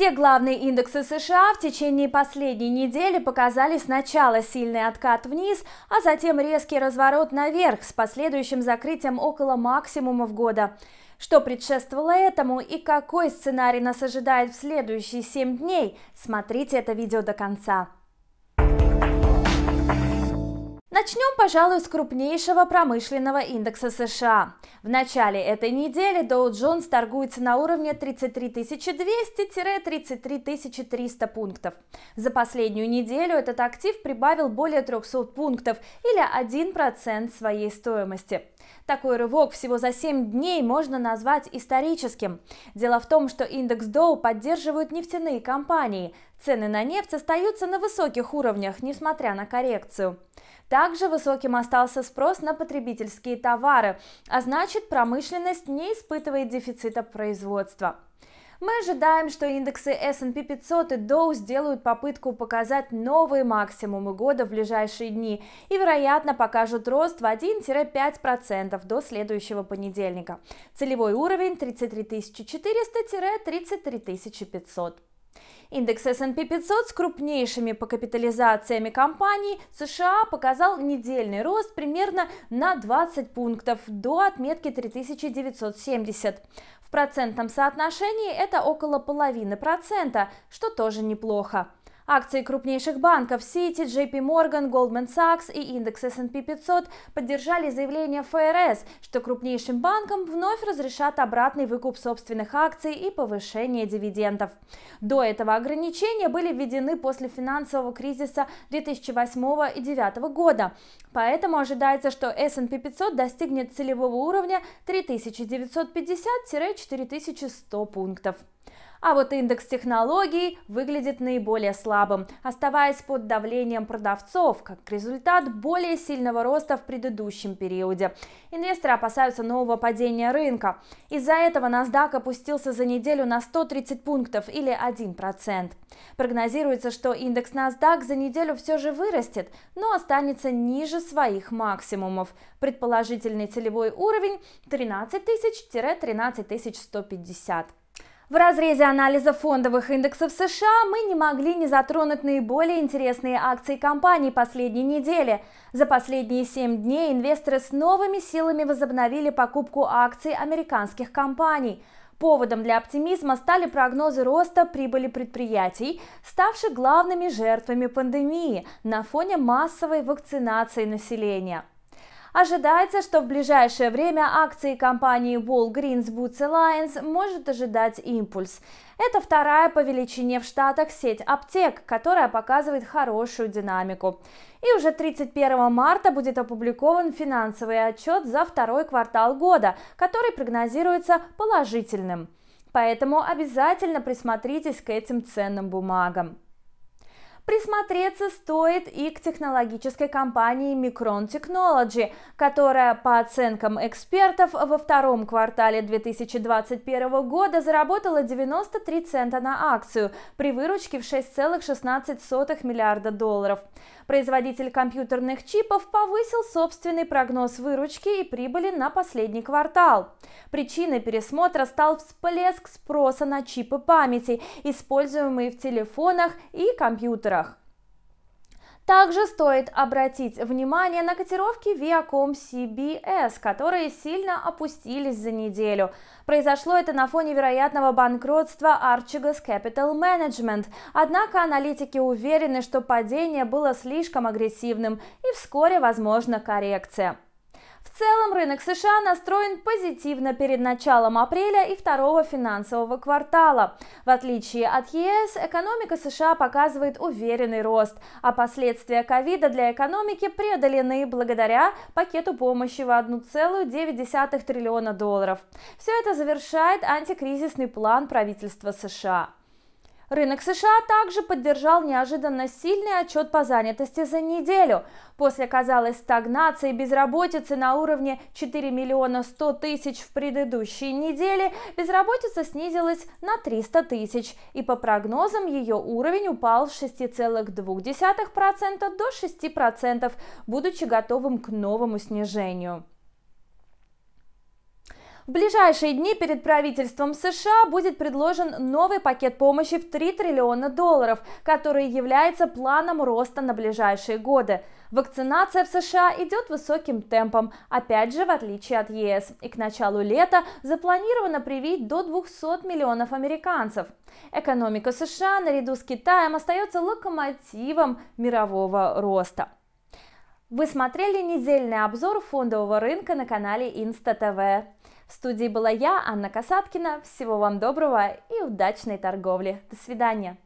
Все главные индексы США в течение последней недели показали сначала сильный откат вниз, а затем резкий разворот наверх с последующим закрытием около максимумов года. Что предшествовало этому и какой сценарий нас ожидает в следующие 7 дней, смотрите это видео до конца. Начнем, пожалуй, с крупнейшего промышленного индекса США. В начале этой недели Dow Jones торгуется на уровне 33 200-33 300 пунктов. За последнюю неделю этот актив прибавил более 300 пунктов или 1% своей стоимости. Такой рывок всего за 7 дней можно назвать историческим. Дело в том, что индекс Dow поддерживают нефтяные компании. Цены на нефть остаются на высоких уровнях, несмотря на коррекцию. Также высоким остался спрос на потребительские товары, а значит промышленность не испытывает дефицита производства. Мы ожидаем, что индексы S&P 500 и Dow сделают попытку показать новые максимумы года в ближайшие дни и, вероятно, покажут рост в 1-5% до следующего понедельника. Целевой уровень 33 400-33 500. Индекс S&P 500 с крупнейшими по капитализациями компаний США показал недельный рост примерно на 20 пунктов до отметки 3970. В процентном соотношении это около половины процента, что тоже неплохо. Акции крупнейших банков City, JP Morgan, Goldman Sachs и индекс S&P 500 поддержали заявление ФРС, что крупнейшим банкам вновь разрешат обратный выкуп собственных акций и повышение дивидендов. До этого ограничения были введены после финансового кризиса 2008 и 2009 года. Поэтому ожидается, что S&P 500 достигнет целевого уровня 3950-4100 пунктов. А вот индекс технологий выглядит наиболее слабым, оставаясь под давлением продавцов, как результат более сильного роста в предыдущем периоде. Инвесторы опасаются нового падения рынка. Из-за этого NASDAQ опустился за неделю на 130 пунктов или 1%. Прогнозируется, что индекс NASDAQ за неделю все же вырастет, но останется ниже своих максимумов. Предположительный целевой уровень 13 тысяч-13 150. В разрезе анализа фондовых индексов США мы не могли не затронуть наиболее интересные акции компаний последней недели. За последние 7 дней инвесторы с новыми силами возобновили покупку акций американских компаний. Поводом для оптимизма стали прогнозы роста прибыли предприятий, ставших главными жертвами пандемии на фоне массовой вакцинации населения. Ожидается, что в ближайшее время акции компании Walgreens Boots Alliance может ожидать импульс. Это вторая по величине в Штатах сеть аптек, которая показывает хорошую динамику. И уже 31 марта будет опубликован финансовый отчет за второй квартал года, который прогнозируется положительным. Поэтому обязательно присмотритесь к этим ценным бумагам. Присмотреться стоит и к технологической компании Micron Technology, которая, по оценкам экспертов, во втором квартале 2021 года заработала 93 цента на акцию при выручке в 6,16 миллиарда долларов. Производитель компьютерных чипов повысил собственный прогноз выручки и прибыли на последний квартал. Причиной пересмотра стал всплеск спроса на чипы памяти, используемые в телефонах и компьютерах. Также стоит обратить внимание на котировки Viacom CBS, которые сильно опустились за неделю. Произошло это на фоне вероятного банкротства Archegos Capital Management. Однако аналитики уверены, что падение было слишком агрессивным и вскоре возможна коррекция. В целом рынок США настроен позитивно перед началом апреля и второго финансового квартала. В отличие от ЕС, экономика США показывает уверенный рост, а последствия ковида для экономики преодолены благодаря пакету помощи в 1,9 триллиона долларов. Все это завершает антикризисный план правительства США. Рынок США также поддержал неожиданно сильный отчет по занятости за неделю. После, казалось, стагнации и безработицы на уровне 4 миллиона 100 тысяч в предыдущей неделе, безработица снизилась на 300 тысяч, и по прогнозам ее уровень упал с 6,2% до 6%, будучи готовым к новому снижению. В ближайшие дни перед правительством США будет предложен новый пакет помощи в 3 триллиона долларов, который является планом роста на ближайшие годы. Вакцинация в США идет высоким темпом, опять же в отличие от ЕС, и к началу лета запланировано привить до 200 миллионов американцев. Экономика США наряду с Китаем остается локомотивом мирового роста. Вы смотрели недельный обзор фондового рынка на канале Инста ТВ. В студии была я, Анна Касаткина. Всего вам доброго и удачной торговли. До свидания.